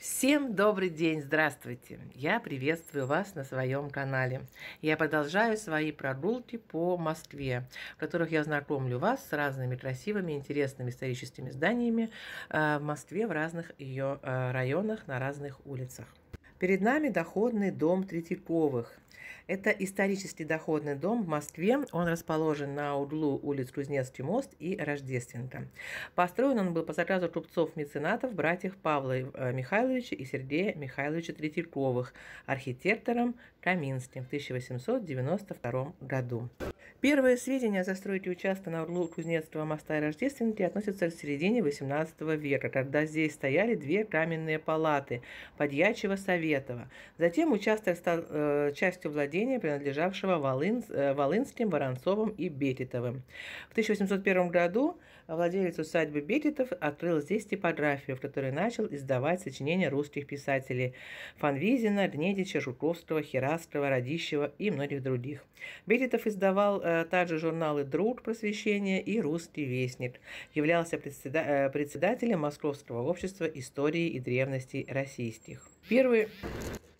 Всем добрый день, здравствуйте! Я приветствую вас на своем канале. Я продолжаю свои прогулки по Москве, в которых я знакомлю вас с разными красивыми, интересными историческими зданиями э, в Москве, в разных ее э, районах, на разных улицах. Перед нами доходный дом Третьяковых. Это исторический доходный дом в Москве. Он расположен на углу улиц Кузнецкий мост и Рождественка. Построен он был по заказу купцов-меценатов братьев Павла э, Михайловича и Сергея Михайловича Третьяковых, архитектором Каминским в 1892 году. Первые сведения о застройке участка на углу Кузнецкого моста и Рождественки относятся к середине XVIII века, когда здесь стояли две каменные палаты Подьячего Советова. Затем участок стал э, частью владения, принадлежавшего Волын, э, Волынским, Воронцовым и Бекетовым. В 1801 году а владелец усадьбы Бекетов открыл здесь типографию, в которой начал издавать сочинения русских писателей Фанвизина, Гнедича, Жуковского, Херастрова, Радищева и многих других. Бекетов издавал э, также журналы «Друг», «Просвещение» и «Русский вестник». Являлся председа э, председателем Московского общества истории и древностей российских. Первый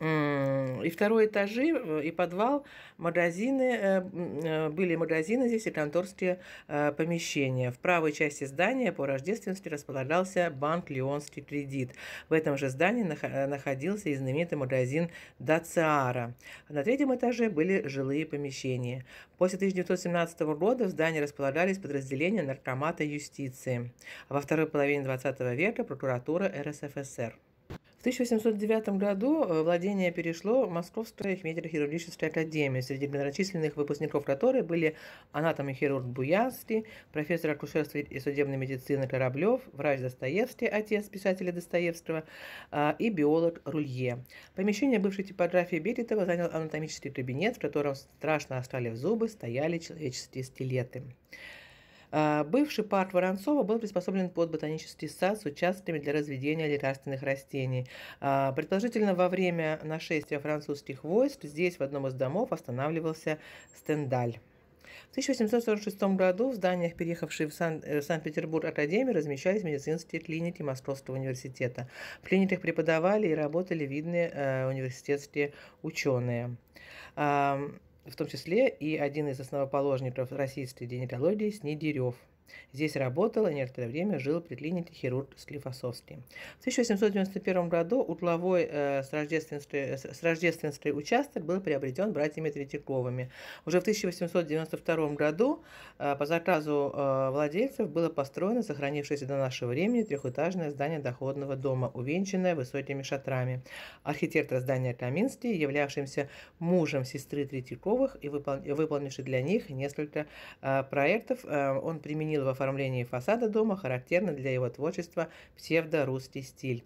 и второй этажи, э, и подвал, магазины, э, э, были магазины здесь и конторские помещения. В правой части здания по рождественски располагался банк «Леонский кредит». В этом же здании находился и знаменитый магазин «Дациара». На третьем этаже были жилые помещения. После 1917 года в здании располагались подразделения наркомата юстиции. А во второй половине 20 века прокуратура РСФСР. 1809 году э, владение перешло в Московское химедико-хирургическая академия, среди многочисленных выпускников которой были анатом и хирург Буянский, профессор акушерства и судебной медицины Кораблев, врач Достоевский, отец писателя Достоевского, а, и биолог Рулье. Помещение бывшей типографии Беретова занял анатомический кабинет, в котором страшно остались зубы, стояли человеческие стилеты. А, бывший парк Воронцова был приспособлен под ботанический сад с участками для разведения лекарственных растений. А, предположительно, во время нашествия французских войск здесь в одном из домов останавливался Стендаль. В 1846 году в зданиях, переехавшей в, Сан- в э, Санкт-Петербург академии, размещались медицинские клиники Московского университета. В клиниках преподавали и работали видные э, университетские ученые. Э, в том числе и один из основоположников российской гинекологии Снегирев. Здесь работал и некоторое время жил при хирург Склифосовский. В 1791 году утловой э, с, рождественской, э, с рождественской участок был приобретен братьями Третьяковыми. Уже в 1892 году э, по заказу э, владельцев было построено сохранившееся до нашего времени трехэтажное здание доходного дома, увенчанное высокими шатрами. Архитектор здания Каминский, являвшимся мужем сестры Третьяковых и выпол... выполнивший для них несколько э, проектов, э, он применил применил в оформлении фасада дома характерный для его творчества псевдорусский стиль.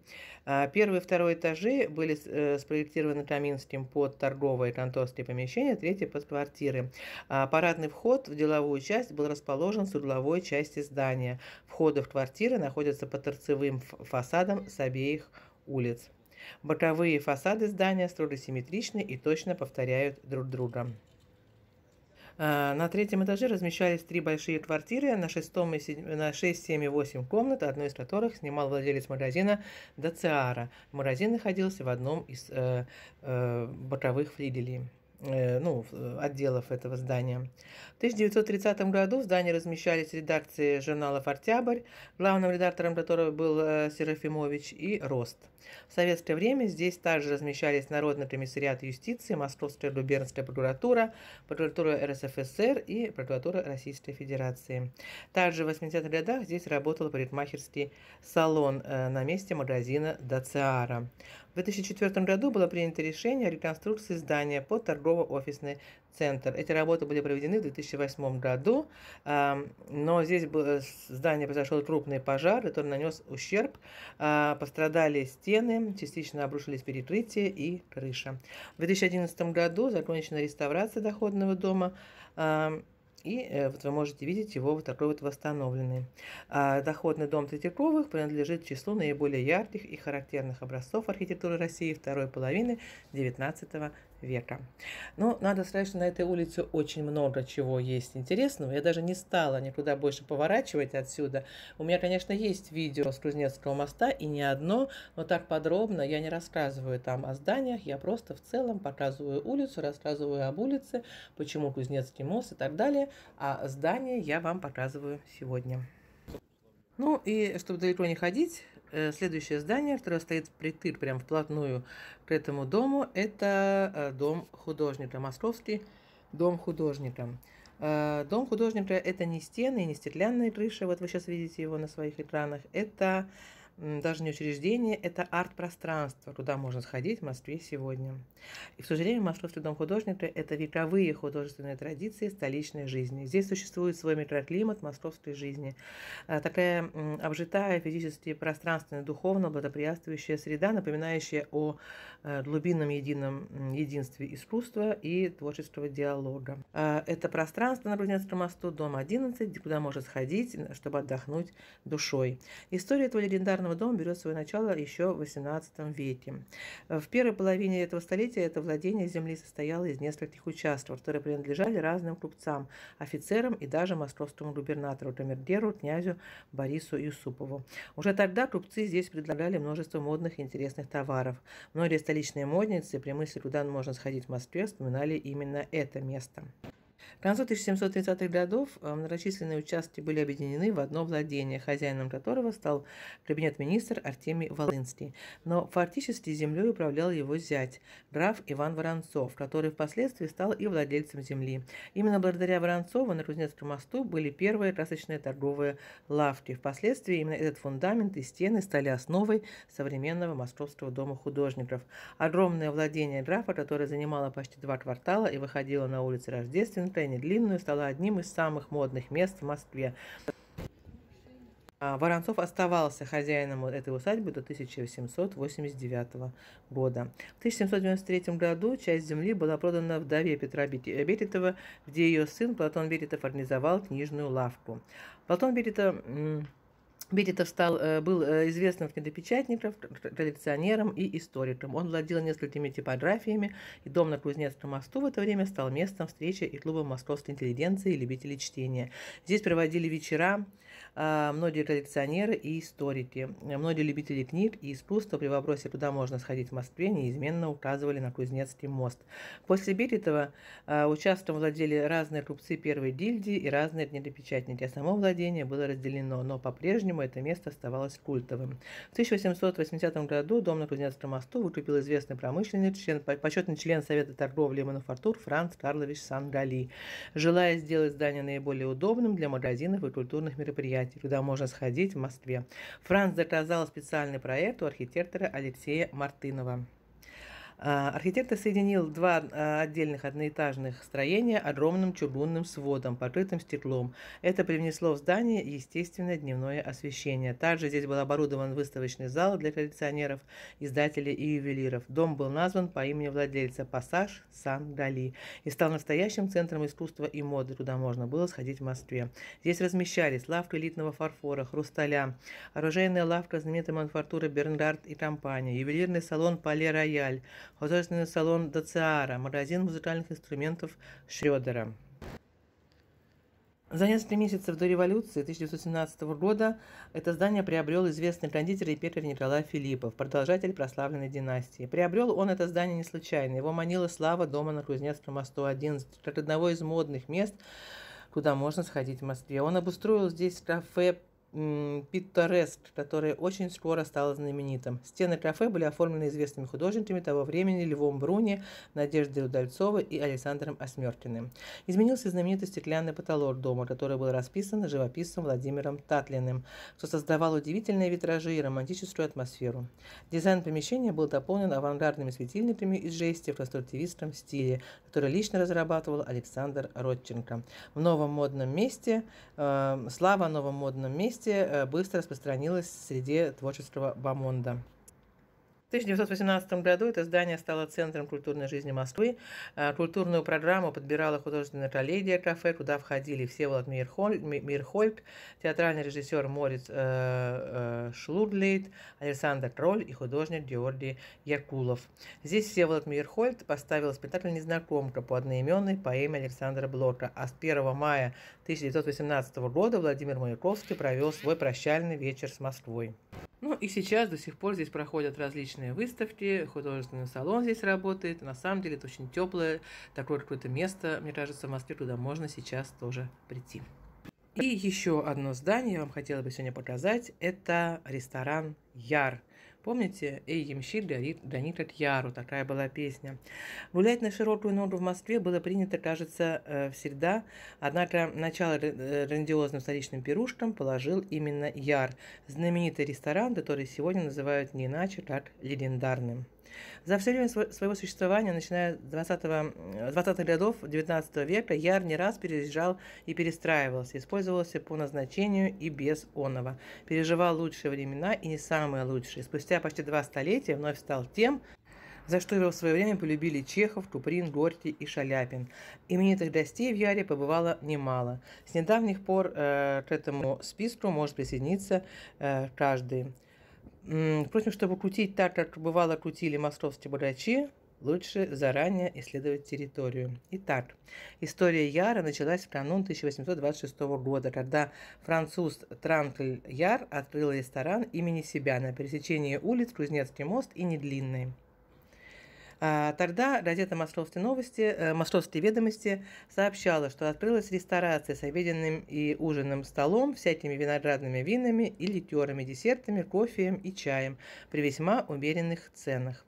А, Первый и второй этажи были э, спроектированы Каминским под торговые конторские помещения, третий под квартиры. А, парадный вход в деловую часть был расположен с угловой части здания. Входы в квартиры находятся по торцевым фасадам с обеих улиц. Боковые фасады здания строго симметричны и точно повторяют друг друга. Э, на третьем этаже размещались три большие квартиры на, шестом и на 6, 7 и 8 комнат, одну из которых снимал владелец магазина Дациара. Магазин находился в одном из э, э, боковых флигелей. Э, ну, э, отделов этого здания. В 1930 году в здании размещались редакции журналов «Октябрь», главным редактором которого был э, Серафимович, и «Рост». В советское время здесь также размещались Народный комиссариат юстиции, Московская губернская прокуратура, прокуратура РСФСР и прокуратура Российской Федерации. Также в 80-х годах здесь работал парикмахерский салон на месте магазина «Дациара». В 2004 году было принято решение о реконструкции здания под торгово-офисный центр. Эти работы были проведены в 2008 году, но здесь было, э, здание произошел крупный пожар, который нанес ущерб. А, пострадали стены, частично обрушились перекрытия и крыша. В 2011 году закончена реставрация доходного дома. И э, вот вы можете видеть его вот такой вот восстановленный. А доходный дом Третьяковых принадлежит числу наиболее ярких и характерных образцов архитектуры России второй половины XIX века. Но ну, надо сказать, что на этой улице очень много чего есть интересного. Я даже не стала никуда больше поворачивать отсюда. У меня, конечно, есть видео с Кузнецкого моста, и не одно, но так подробно я не рассказываю там о зданиях, я просто в целом показываю улицу, рассказываю об улице, почему Кузнецкий мост и так далее, а здание я вам показываю сегодня. Ну и чтобы далеко не ходить, Э, следующее здание, которое стоит притыр прям вплотную к этому дому, это э, дом художника, московский дом художника. Э, дом художника – это не стены, не стеклянная крыша, вот вы сейчас видите его на своих экранах, это даже не учреждение, это арт-пространство, куда можно сходить в Москве сегодня. И, в то же время московский дом художника – это вековые художественные традиции столичной жизни. Здесь существует свой микроклимат московской жизни. А, такая обжитая физически, пространственная духовно благоприятствующая среда, напоминающая о э, глубинном едином единстве искусства и творческого диалога. А, это пространство на Рудненском мосту, дом 11, куда можно сходить, чтобы отдохнуть душой. История этого легендарного загородного дома берет свое начало еще в XVIII веке. В первой половине этого столетия это владение земли состояло из нескольких участков, которые принадлежали разным купцам, офицерам и даже московскому губернатору Камердеру, князю Борису Юсупову. Уже тогда купцы здесь предлагали множество модных и интересных товаров. Многие столичные модницы, при мысли, куда можно сходить в Москве, вспоминали именно это место. К концу 1730-х годов э, многочисленные участки были объединены в одно владение, хозяином которого стал кабинет-министр Артемий Волынский. Но фактически землей управлял его зять, граф Иван Воронцов, который впоследствии стал и владельцем земли. Именно благодаря Воронцову на Кузнецком мосту были первые красочные торговые лавки. Впоследствии именно этот фундамент и стены стали основой современного Московского дома художников. Огромное владение графа, которое занимало почти два квартала и выходило на улицы Рождественской, Женя Длинную стала одним из самых модных мест в Москве. А Воронцов оставался хозяином этой усадьбы до 1889 года. В 1793 году часть земли была продана вдове Петра э, Беретова, где ее сын Платон Беретов организовал книжную лавку. Платон Беретов Бетитов стал, э, был э, известным в книгопечатников, коллекционером и историком. Он владел несколькими типографиями, и дом на Кузнецком мосту в это время стал местом встречи и клубом московской интеллигенции и любителей чтения. Здесь проводили вечера, а, многие коллекционеры и историки, многие любители книг и искусства при вопросе, куда можно сходить в Москве, неизменно указывали на Кузнецкий мост. После Беретова а, участком владели разные купцы первой гильдии и разные книгопечатники, само владение было разделено, но по-прежнему это место оставалось культовым. В 1880 году дом на Кузнецком мосту выкупил известный промышленник, член, почетный член Совета торговли и мануфактур Франц Карлович Сангали, желая сделать здание наиболее удобным для магазинов и культурных мероприятий 5, куда можно сходить в Москве. Франц заказал специальный проект у архитектора Алексея Мартынова. А, Архитектор соединил два а, отдельных одноэтажных строения огромным чугунным сводом, покрытым стеклом. Это привнесло в здание естественное дневное освещение. Также здесь был оборудован выставочный зал для коллекционеров, издателей и ювелиров. Дом был назван по имени владельца Пассаж Сан-Дали и стал настоящим центром искусства и моды. куда можно было сходить в Москве. Здесь размещались лавка элитного фарфора, хрусталя, оружейная лавка знаменитой мануфактуры Бернгард и компания, ювелирный салон Пале Рояль, художественный салон Доциара, магазин музыкальных инструментов Шрёдера. За несколько месяцев до революции 1917 года это здание приобрел известный кондитер и пекарь Николай Филиппов, продолжатель прославленной династии. Приобрел он это здание не случайно. Его манила слава дома на Кузнецком мосту 11, как одного из модных мест, куда можно сходить в Москве. Он обустроил здесь кафе Питтореск, которое очень скоро стало знаменитым. Стены кафе были оформлены известными художниками того времени Львом Бруни, Надеждой Удальцовой и Александром Осмеркиным. Изменился знаменитый стеклянный потолок дома, который был расписан живописцем Владимиром Татлиным, что создавал удивительные витражи и романтическую атмосферу. Дизайн помещения был дополнен авангардными светильниками из жести в конструктивистском стиле, который лично разрабатывал Александр Родченко. В новом модном месте, э, слава о новом модном месте известие э, быстро распространилось среди творческого бомонда. 1918 году это здание стало центром культурной жизни Москвы. А, культурную программу подбирала художественная коллегия кафе, куда входили Всеволод Мирхольд, Мирхольд театральный режиссер Морец э, э Шлудлейт, Александр Кроль и художник Георгий Якулов. Здесь Всеволод Мирхольд поставил спектакль «Незнакомка» по одноименной поэме Александра Блока, а с 1 мая 1918 года Владимир Маяковский провел свой прощальный вечер с Москвой и сейчас до сих пор здесь проходят различные выставки, художественный салон здесь работает. На самом деле это очень теплое, такое какое-то место, мне кажется, в Москве, куда можно сейчас тоже прийти. И еще одно здание я вам хотела бы сегодня показать. Это ресторан Яр. Помните, «Эй, ямщик, Леонид Отьяру» такая была песня. Гулять на широкую ногу в Москве было принято, кажется, э, всегда, однако начало э, грандиозным столичным пирушкам положил именно Яр, знаменитый ресторан, который сегодня называют не иначе, как легендарным. За все время своего существования, начиная с 20 э, х годов XIX века, Яр не раз переезжал и перестраивался, использовался по назначению и без оного. Переживал лучшие времена и не самые лучшие. Спустя почти два столетия вновь стал тем, за что его в свое время полюбили Чехов, Куприн, Горький и Шаляпин. Именитых гостей в Яре побывало немало. С недавних пор э, к этому списку может присоединиться э, каждый. Впрочем, чтобы крутить так, как бывало крутили московские богачи, лучше заранее исследовать территорию. Итак, история Яра началась в канун 1826 года, когда француз Транкль Яр открыл ресторан имени себя на пересечении улиц Кузнецкий мост и Недлинный. А, тогда газета «Московские новости», э, «Московские ведомости» сообщала, что открылась ресторация с обеденным и ужинным столом, всякими виноградными винами и ликерами, десертами, кофеем и чаем при весьма умеренных ценах.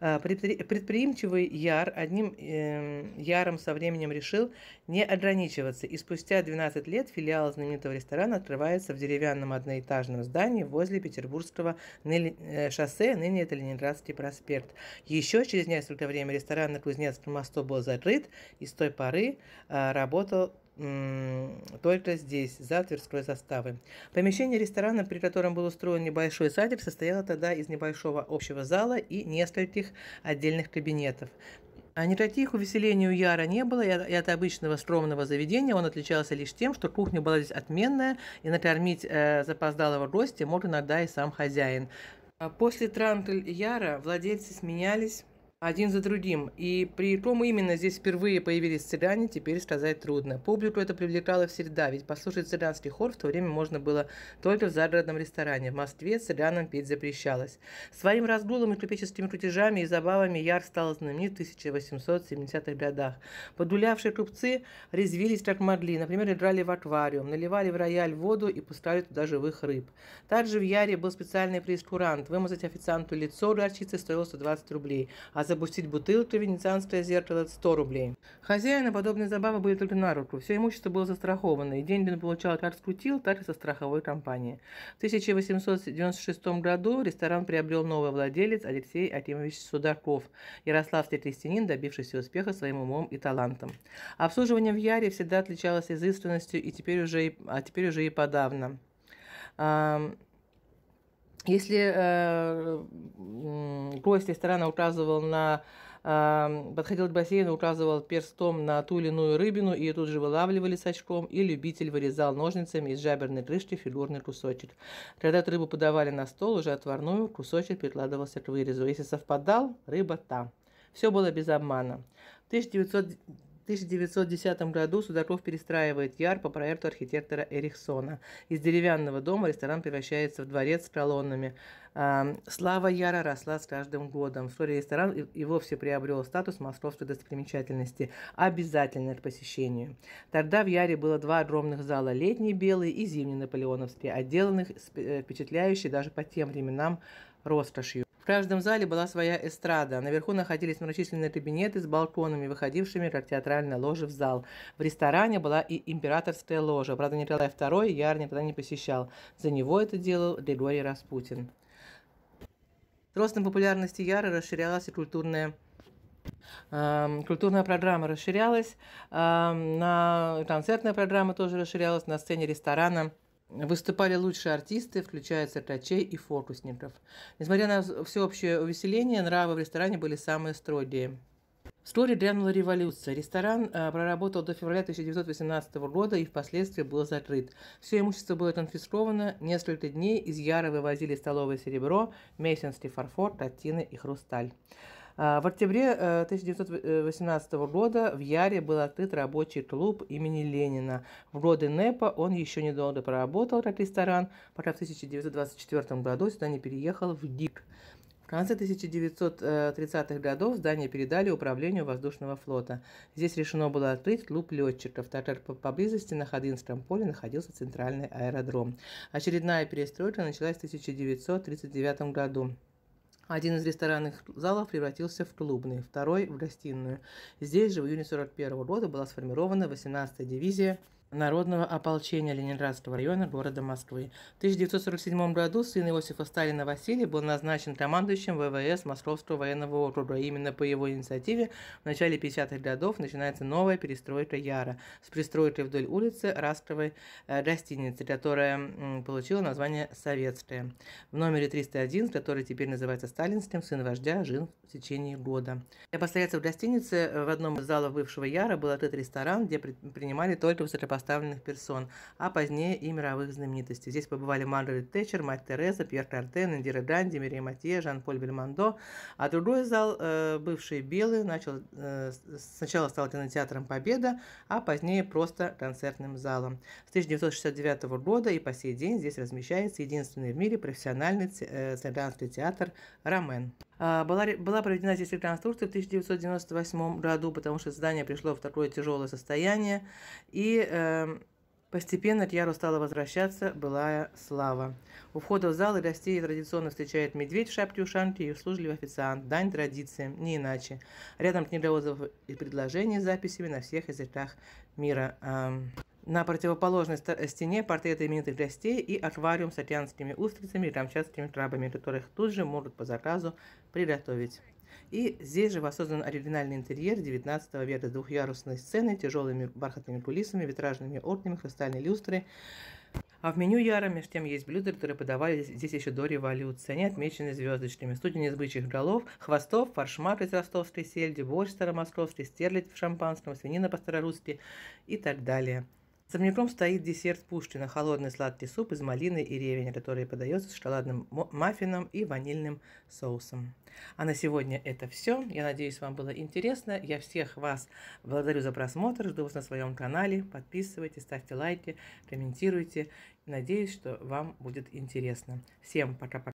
Э, предприимчивый Яр одним эм, Яром со временем решил не ограничиваться, и спустя 12 лет филиал знаменитого ресторана открывается в деревянном одноэтажном здании возле Петербургского э, шоссе, ныне это Ленинградский проспект. Еще через несколько времени ресторан на Кузнецком мосту был закрыт, и с той поры э, работал только здесь, за Тверской заставы. Помещение ресторана, при котором был устроен небольшой садик, состояло тогда из небольшого общего зала и нескольких отдельных кабинетов. А никаких увеселений у Яра не было, и от обычного скромного заведения он отличался лишь тем, что кухня была здесь отменная, и накормить э, запоздалого гостя мог иногда и сам хозяин. А после Трантель Яра владельцы сменялись, один за другим. И при том именно здесь впервые появились цыгане, теперь сказать трудно. Публику это привлекало всегда, ведь послушать цыганский хор в то время можно было только в загородном ресторане. В Москве цыганам петь запрещалось. Своим разгулом и купеческими кутежами и забавами Яр стал знаменит в 1870-х годах. Подулявшие купцы резвились как могли, например, играли в аквариум, наливали в рояль воду и пускали туда живых рыб. Также в Яре был специальный прейскурант. Вымазать официанту лицо горчицы стоило 120 рублей, а запустить бутылку венецианское зеркало 100 рублей. Хозяина подобные забавы были только на руку. Все имущество было застраховано, и деньги он получал как скрутил, так и со страховой компании. В 1896 году ресторан приобрел новый владелец Алексей Акимович Судаков, ярославский крестьянин, добившийся успеха своим умом и талантом. Обслуживание в Яре всегда отличалось изысканностью, и теперь уже, а теперь уже и подавно. Если э, гость ресторана указывал на э, подходил к бассейну, указывал перстом на ту или иную рыбину, и тут же вылавливали с очком, и любитель вырезал ножницами из жаберной крышки фигурный кусочек. Когда эту рыбу подавали на стол, уже отварную, кусочек перекладывался к вырезу. Если совпадал, рыба там. Все было без обмана. В 1900 1910 году Судаков перестраивает Яр по проекту архитектора Эрихсона. Из деревянного дома ресторан превращается в дворец с колоннами. А, слава Яра росла с каждым годом. Вскоре ресторан и вовсе приобрел статус московской достопримечательности, обязательной к посещению. Тогда в Яре было два огромных зала, летний белый и зимний наполеоновский, отделанных э, впечатляющей даже по тем временам роскошью. В каждом зале была своя эстрада. Наверху находились многочисленные кабинеты с балконами, выходившими как театральная ложа в зал. В ресторане была и императорская ложа. Правда, Николай II Яр никогда не посещал. За него это делал Григорий Распутин. С ростом популярности Яра расширялась и культурная эм, Культурная программа расширялась, эм, на концертная программа тоже расширялась, на сцене ресторана – Выступали лучшие артисты, включая циркачей и фокусников. Несмотря на всеобщее увеселение, нравы в ресторане были самые строгие. Вскоре грянула революция. Ресторан э, проработал до февраля 1918 года и впоследствии был закрыт. Все имущество было конфисковано. Несколько дней из Яра вывозили столовое серебро, мейсонский фарфор, картины и хрусталь. А, в октябре 1918 э, года в Яре был открыт рабочий клуб имени Ленина. В годы НЭПа он еще недолго проработал как ресторан, пока в 1924 году сюда не переехал в ДИК. В конце 1930-х годов здание передали Управлению воздушного флота. Здесь решено было открыть клуб летчиков, так как поблизости на Ходынском поле находился центральный аэродром. Очередная перестройка началась в 1939 году. Один из ресторанных залов превратился в клубный, второй – в гостиную. Здесь же в июне 1941 года была сформирована 18-я дивизия народного ополчения Ленинградского района города Москвы. В 1947 году сын Иосифа Сталина Василий был назначен командующим ВВС Московского военного округа. Именно по его инициативе в начале 50-х годов начинается новая перестройка Яра с пристройкой вдоль улицы Растровой э, гостиницы, которая получила название «Советская». В номере 301, который теперь называется «Сталинским», сын вождя жил в течение года. Для в гостинице э, в одном из залов бывшего Яра был открыт ресторан, где принимали только высокопоставленные высокопоставленных персон, а позднее и мировых знаменитостей. Здесь побывали Маргарет Тэтчер, мать Тереза, Пьер Картен, Индира Ганди, Мирия Матье, Жан-Поль Бельмондо. А другой зал, э, бывший белый, начал, э, сначала стал кинотеатром «Победа», а позднее просто концертным залом. С 1969 года и по сей день здесь размещается единственный в мире профессиональный цыганский э, театр «Ромен». А, была, была проведена здесь реконструкция в 1998 году, потому что здание пришло в такое тяжелое состояние, и э, постепенно к Яру стала возвращаться былая слава. У входа в зал и гостей традиционно встречает медведь в шапке ушанки и услужливый официант. Дань традициям, не иначе. Рядом книга отзывов и предложений с записями на всех языках мира. На противоположной э, стене портреты именитых гостей и аквариум с океанскими устрицами и камчатскими крабами, которых тут же могут по заказу приготовить. И здесь же воссоздан оригинальный интерьер 19 века с двухъярусной сценой, тяжелыми бархатными кулисами, витражными окнами, хрустальной люстры, А в меню Яра, между тем, есть блюда, которые подавали здесь еще до революции. Они отмечены звездочками. Студия из голов, хвостов, фаршмак из ростовской сельди, борщ старомосковский, стерлядь в шампанском, свинина по-старорусски и так далее. За Особняком стоит десерт Пушкина – холодный сладкий суп из малины и ревень, который подается с шоколадным маффином и ванильным соусом. А на сегодня это все. Я надеюсь, вам было интересно. Я всех вас благодарю за просмотр. Жду вас на своем канале. Подписывайтесь, ставьте лайки, комментируйте. Надеюсь, что вам будет интересно. Всем пока-пока.